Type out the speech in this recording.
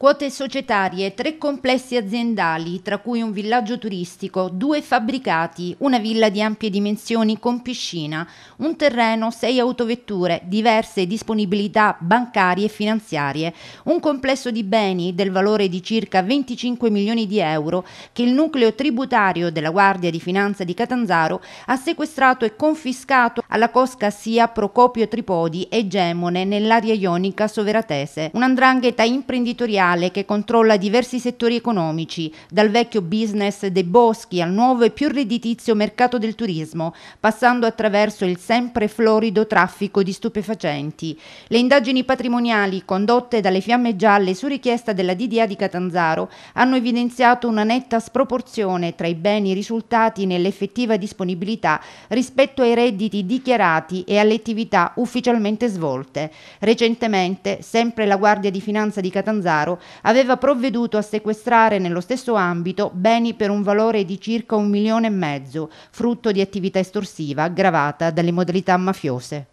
Quote societarie, tre complessi aziendali, tra cui un villaggio turistico, due fabbricati, una villa di ampie dimensioni con piscina, un terreno, sei autovetture, diverse disponibilità bancarie e finanziarie, un complesso di beni del valore di circa 25 milioni di euro che il nucleo tributario della Guardia di Finanza di Catanzaro ha sequestrato e confiscato alla cosca sia Procopio Tripodi e Gemone nell'area ionica soveratese, un'andrangheta imprenditoriale mondiale che controlla diversi settori economici, dal vecchio business dei boschi al nuovo e più redditizio mercato del turismo, passando attraverso il sempre florido traffico di stupefacenti. Le indagini patrimoniali condotte dalle Fiamme Gialle su richiesta della DDA di Catanzaro hanno evidenziato una netta sproporzione tra i beni risultati nell'effettiva disponibilità rispetto ai redditi dichiarati e alle attività ufficialmente svolte. Recentemente, sempre la Guardia di Finanza di Catanzaro aveva provveduto a sequestrare nello stesso ambito beni per un valore di circa un milione e mezzo, frutto di attività estorsiva aggravata dalle modalità mafiose.